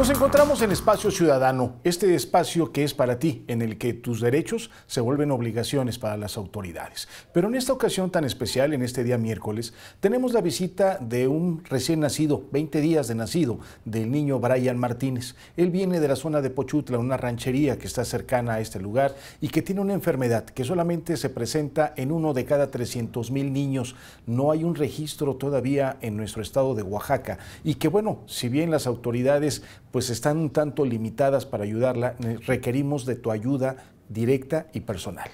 Nos encontramos en Espacio Ciudadano, este espacio que es para ti, en el que tus derechos se vuelven obligaciones para las autoridades. Pero en esta ocasión tan especial, en este día miércoles, tenemos la visita de un recién nacido, 20 días de nacido, del niño Brian Martínez. Él viene de la zona de Pochutla, una ranchería que está cercana a este lugar y que tiene una enfermedad que solamente se presenta en uno de cada 300 mil niños. No hay un registro todavía en nuestro estado de Oaxaca y que bueno, si bien las autoridades pues están un tanto limitadas para ayudarla, requerimos de tu ayuda directa y personal.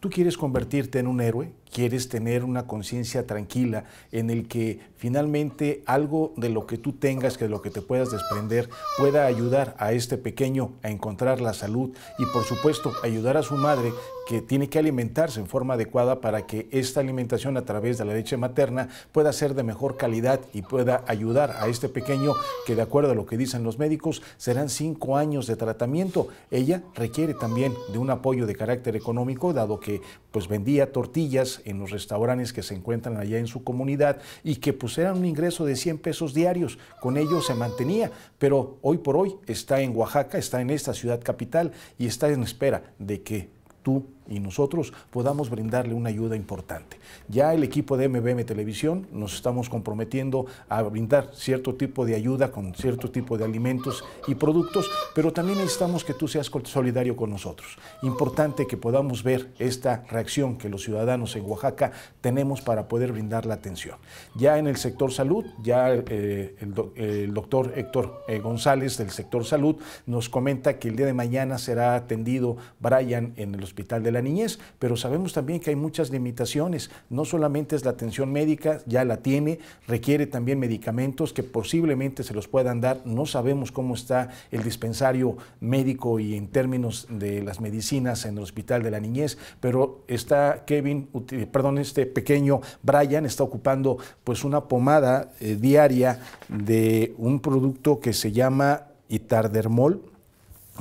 ¿Tú quieres convertirte en un héroe? quieres tener una conciencia tranquila en el que finalmente algo de lo que tú tengas, que de lo que te puedas desprender, pueda ayudar a este pequeño a encontrar la salud y por supuesto ayudar a su madre que tiene que alimentarse en forma adecuada para que esta alimentación a través de la leche materna pueda ser de mejor calidad y pueda ayudar a este pequeño que de acuerdo a lo que dicen los médicos serán cinco años de tratamiento. Ella requiere también de un apoyo de carácter económico dado que pues vendía tortillas, en los restaurantes que se encuentran allá en su comunidad y que pues eran un ingreso de 100 pesos diarios, con ello se mantenía, pero hoy por hoy está en Oaxaca, está en esta ciudad capital y está en espera de que tú y nosotros podamos brindarle una ayuda importante. Ya el equipo de MBM Televisión nos estamos comprometiendo a brindar cierto tipo de ayuda con cierto tipo de alimentos y productos, pero también necesitamos que tú seas solidario con nosotros. Importante que podamos ver esta reacción que los ciudadanos en Oaxaca tenemos para poder brindar la atención. Ya en el sector salud, ya eh, el, doctor Héctor eh, González del sector salud nos comenta que el día de mañana será atendido Brian en el Hospital de la niñez, pero sabemos también que hay muchas limitaciones, no solamente es la atención médica, ya la tiene, requiere también medicamentos que posiblemente se los puedan dar, no sabemos cómo está el dispensario médico y en términos de las medicinas en el hospital de la niñez, pero está Kevin, perdón, este pequeño Brian está ocupando pues una pomada eh, diaria de un producto que se llama Itardermol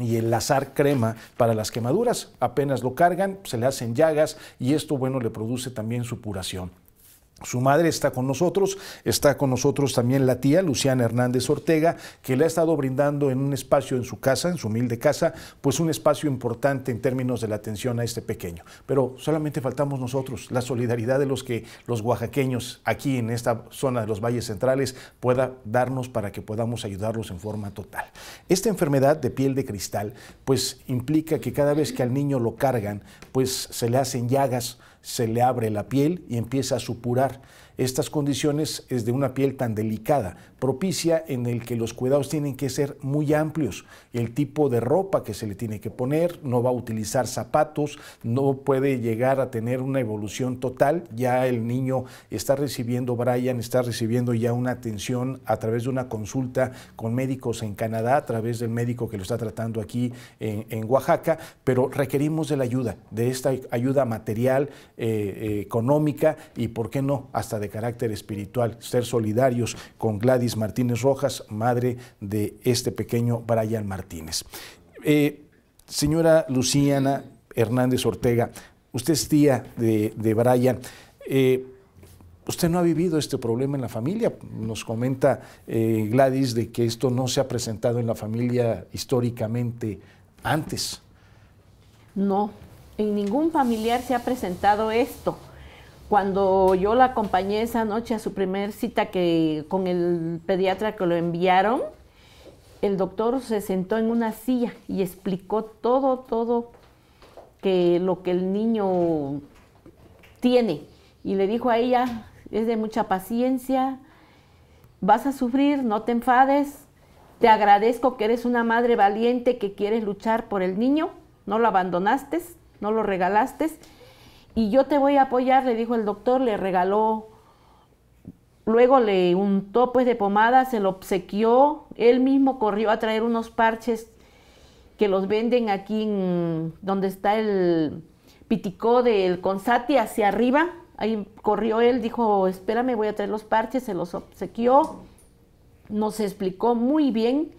y el azar crema para las quemaduras. Apenas lo cargan, se le hacen llagas y esto, bueno, le produce también supuración. Su madre está con nosotros, está con nosotros también la tía Luciana Hernández Ortega, que le ha estado brindando en un espacio en su casa, en su humilde casa, pues un espacio importante en términos de la atención a este pequeño. Pero solamente faltamos nosotros, la solidaridad de los que los oaxaqueños aquí en esta zona de los valles centrales pueda darnos para que podamos ayudarlos en forma total. Esta enfermedad de piel de cristal, pues implica que cada vez que al niño lo cargan, pues se le hacen llagas, se le abre la piel y empieza a supurar. Estas condiciones es de una piel tan delicada, propicia en el que los cuidados tienen que ser muy amplios. El tipo de ropa que se le tiene que poner, no va a utilizar zapatos, no puede llegar a tener una evolución total. Ya el niño está recibiendo, Brian está recibiendo ya una atención a través de una consulta con médicos en Canadá, a través del médico que lo está tratando aquí en, Oaxaca, pero requerimos de la ayuda, de esta ayuda material, eh, eh, económica y, ¿por qué no?, hasta de carácter espiritual, ser solidarios con Gladys Martínez Rojas, madre de este pequeño Brian Martínez. Eh, señora Luciana Hernández Ortega, usted es tía de, de Brian. Eh, usted no ha vivido este problema en la familia. Nos comenta eh, Gladys de que esto no se ha presentado en la familia históricamente antes. No, en ningún familiar se ha presentado esto. Cuando yo la acompañé esa noche a su primer cita que con el pediatra que lo enviaron, el doctor se sentó en una silla y explicó todo, todo que lo que el niño tiene. Y le dijo a ella, es de mucha paciencia, vas a sufrir, no te enfades, te agradezco que eres una madre valiente que quieres luchar por el niño, no lo abandonaste, no lo regalaste y yo te voy a apoyar, le dijo el doctor, le regaló, luego le untó pues de pomada, se lo obsequió, él mismo corrió a traer unos parches que los venden aquí en donde está el piticó del Consati hacia arriba, ahí corrió él, dijo, espérame, voy a traer los parches, se los obsequió, nos explicó muy bien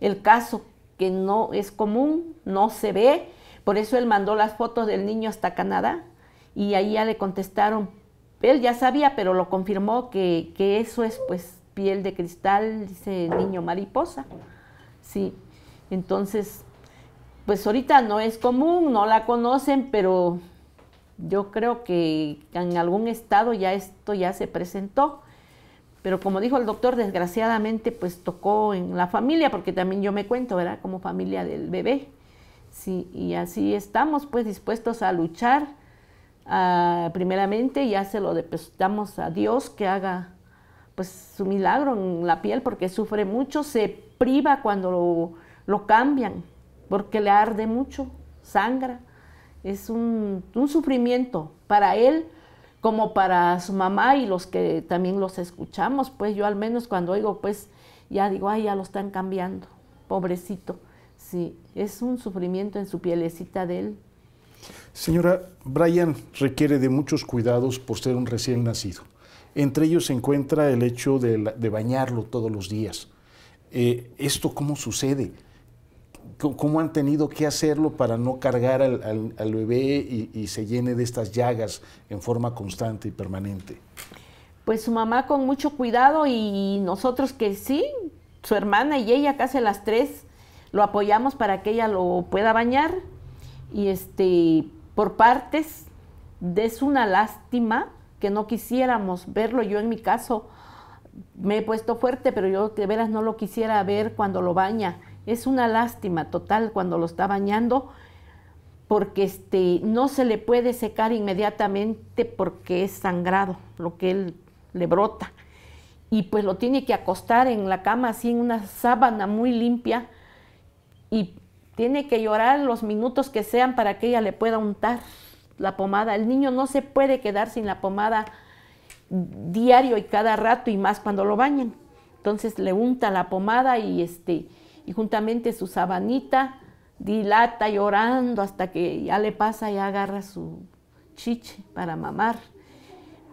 el caso que no es común, no se ve, por eso él mandó las fotos del niño hasta Canadá, y ahí ya le contestaron, él ya sabía, pero lo confirmó que, que eso es pues piel de cristal, dice niño mariposa. Sí, entonces, pues ahorita no es común, no la conocen, pero yo creo que en algún estado ya esto ya se presentó. Pero como dijo el doctor, desgraciadamente pues tocó en la familia, porque también yo me cuento, ¿verdad? Como familia del bebé. Sí, y así estamos pues dispuestos a luchar Ah, primeramente ya se lo depositamos a Dios que haga pues su milagro en la piel porque sufre mucho, se priva cuando lo, cambian porque le arde mucho, sangra. Es un, un sufrimiento para él como para su mamá y los que también los escuchamos, pues yo al menos cuando oigo, pues ya digo, ay, ya lo están cambiando, pobrecito. Sí, es un sufrimiento en su pielecita de él, Señora, Brian requiere de muchos cuidados por ser un recién nacido. Entre ellos se encuentra el hecho de, bañarlo todos los días. Eh, ¿Esto cómo sucede? ¿Cómo han tenido que hacerlo para no cargar al, bebé y, y, se llene de estas llagas en forma constante y permanente? Pues su mamá con mucho cuidado y nosotros que sí, su hermana y ella, casi las tres, lo apoyamos para que ella lo pueda bañar y este, por partes, es una lástima que no quisiéramos verlo. Yo en mi caso me he puesto fuerte, pero yo de veras no lo quisiera ver cuando lo baña. Es una lástima total cuando lo está bañando porque este, no se le puede secar inmediatamente porque es sangrado lo que él le brota. Y pues lo tiene que acostar en la cama así en una sábana muy limpia y tiene que llorar los minutos que sean para que ella le pueda untar la pomada. El niño no se puede quedar sin la pomada diario y cada rato y más cuando lo bañan. Entonces le unta la pomada y, este, y juntamente su sabanita dilata llorando hasta que ya le pasa y agarra su chiche para mamar.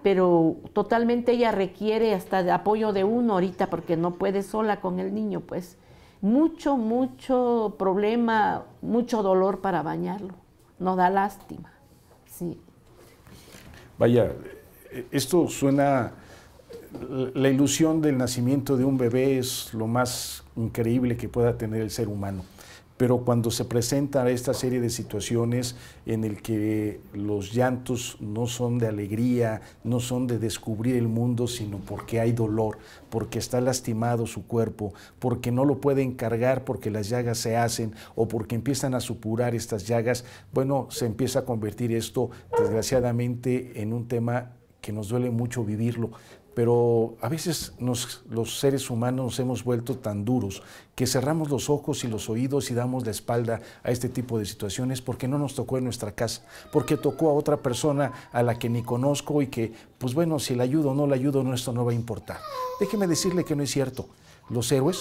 Pero totalmente ella requiere hasta de apoyo de uno ahorita porque no puede sola con el niño, pues mucho, mucho problema, mucho dolor para bañarlo. No da lástima. Sí. Vaya, esto suena. La ilusión del nacimiento de un bebé es lo más increíble que pueda tener el ser humano pero cuando se presenta esta serie de situaciones en el que los llantos no son de alegría, no son de descubrir el mundo, sino porque hay dolor, porque está lastimado su cuerpo, porque no lo puede cargar porque las llagas se hacen o porque empiezan a supurar estas llagas, bueno, se empieza a convertir esto desgraciadamente en un tema que nos duele mucho vivirlo, pero a veces los seres humanos nos hemos vuelto tan duros que cerramos los ojos y los oídos y damos la espalda a este tipo de situaciones porque no nos tocó en nuestra casa, porque tocó a otra persona a la que ni conozco y que, pues bueno, si la ayudo o no la ayudo, no, esto no va a importar. Déjeme decirle que no es cierto. Los héroes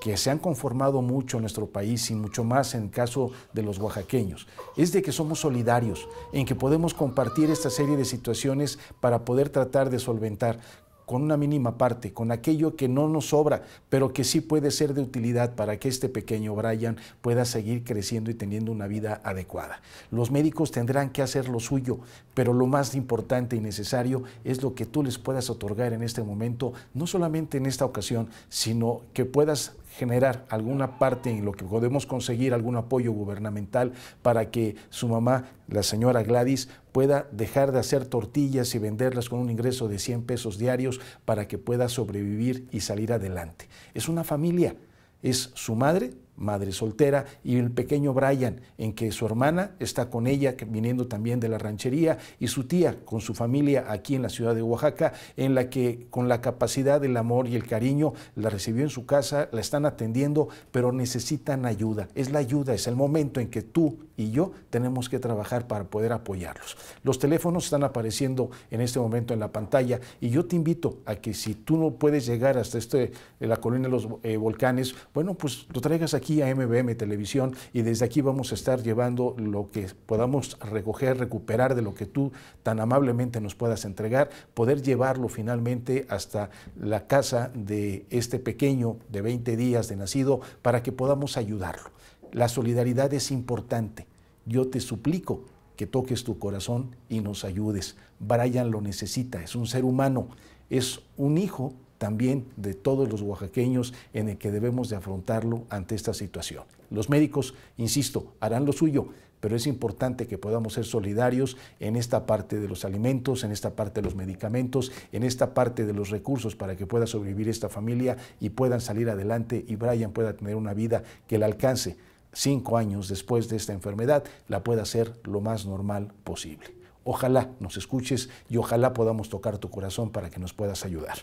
que se han conformado mucho en nuestro país y mucho más en el caso de los oaxaqueños, es de que somos solidarios, en que podemos compartir esta serie de situaciones para poder tratar de solventar con una mínima parte, con aquello que no nos sobra, pero que sí puede ser de utilidad para que este pequeño Brian pueda seguir creciendo y teniendo una vida adecuada. Los médicos tendrán que hacer lo suyo, pero lo más importante y necesario es lo que tú les puedas otorgar en este momento, no solamente en esta ocasión, sino que puedas generar alguna parte en lo que podemos conseguir algún apoyo gubernamental para que su mamá, la señora Gladys, pueda dejar de hacer tortillas y venderlas con un ingreso de 100 pesos diarios para que pueda sobrevivir y salir adelante. Es una familia, es su madre, madre soltera, y el pequeño Brian, en que su hermana está con ella, viniendo también de la ranchería, y su tía con su familia aquí en la ciudad de Oaxaca, en la que con la capacidad del amor y el cariño la recibió en su casa, la están atendiendo, pero necesitan ayuda. Es la ayuda, es el momento en que tú y yo tenemos que trabajar para poder apoyarlos. Los teléfonos están apareciendo en este momento en la pantalla y yo te invito a que si tú no puedes llegar hasta este, la colina de los eh, volcanes, bueno, pues lo traigas aquí a MBM Televisión y desde aquí vamos a estar llevando lo que podamos recoger, recuperar de lo que tú tan amablemente nos puedas entregar, poder llevarlo finalmente hasta la casa de este pequeño de 20 días de nacido para que podamos ayudarlo. La solidaridad es importante. Yo te suplico que toques tu corazón y nos ayudes. Brian lo necesita, es un ser humano, es un hijo también de todos los oaxaqueños en el que debemos de afrontarlo ante esta situación. Los médicos, insisto, harán lo suyo, pero es importante que podamos ser solidarios en esta parte de los alimentos, en esta parte de los medicamentos, en esta parte de los recursos para que pueda sobrevivir esta familia y puedan salir adelante y Brian pueda tener una vida que le alcance cinco años después de esta enfermedad, la pueda hacer lo más normal posible. Ojalá nos escuches y ojalá podamos tocar tu corazón para que nos puedas ayudar.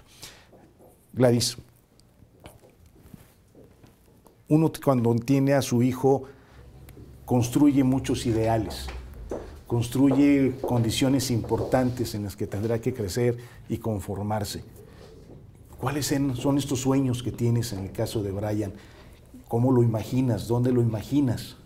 Gladys, uno cuando tiene a su hijo construye muchos ideales, construye condiciones importantes en las que tendrá que crecer y conformarse. ¿Cuáles son estos sueños que tienes en el caso de Brian? ¿Cómo lo imaginas? ¿Dónde lo imaginas?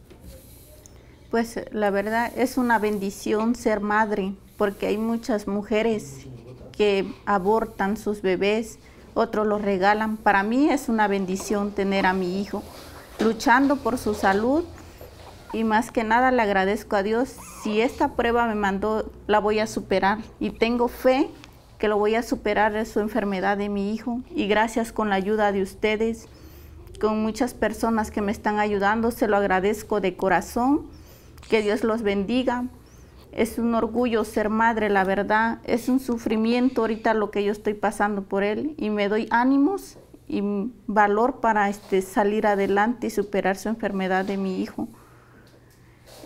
Pues la verdad es una bendición ser madre, porque hay muchas mujeres que abortan sus bebés otros lo regalan. Para mí es una bendición tener a mi hijo luchando por su salud y más que nada le agradezco a Dios. Si esta prueba me mandó, la voy a superar y tengo fe que lo voy a superar de su enfermedad de mi hijo. Y gracias con la ayuda de ustedes, con muchas personas que me están ayudando, se lo agradezco de corazón. Que Dios los bendiga es un orgullo ser madre, la verdad, es un sufrimiento ahorita lo que yo estoy pasando por él y me doy ánimos y valor para este, salir adelante y superar su enfermedad de mi hijo.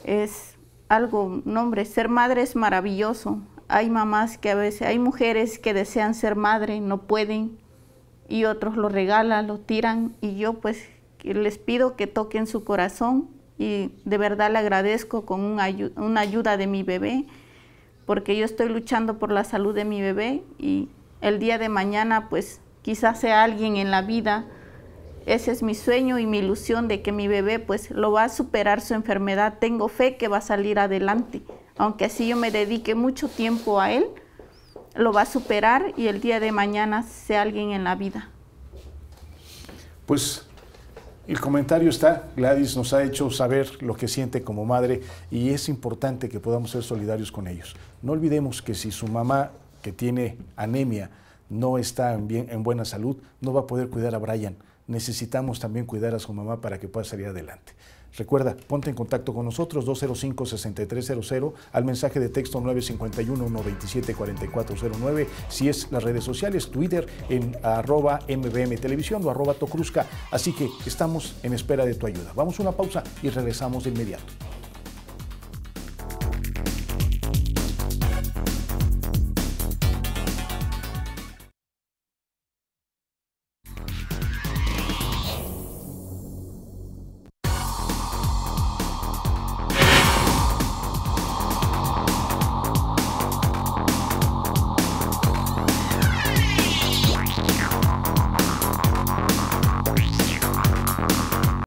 Es algo, no hombre, ser madre es maravilloso. Hay mamás que a veces, hay mujeres que desean ser madre, no pueden, y otros lo regalan, lo tiran, y yo pues les pido que toquen su corazón y de verdad le agradezco con una ayuda de mi bebé, porque yo estoy luchando por la salud de mi bebé y el día de mañana pues quizás sea alguien en la vida. Ese es mi sueño y mi ilusión de que mi bebé pues lo va a superar su enfermedad. Tengo fe que va a salir adelante, aunque así yo me dedique mucho tiempo a él, lo va a superar y el día de mañana sea alguien en la vida. Pues el comentario está, Gladys nos ha hecho saber lo que siente como madre y es importante que podamos ser solidarios con ellos. No olvidemos que si su mamá, que tiene anemia, no está en, bien, en buena salud, no va a poder cuidar a Brian. Necesitamos también cuidar a su mamá para que pueda salir adelante. Recuerda, ponte en contacto con nosotros 205-6300 al mensaje de texto 951-127-4409. Si es las redes sociales, Twitter en arroba MBM Televisión o arroba Tocruzca. Así que estamos en espera de tu ayuda. Vamos a una pausa y regresamos de inmediato.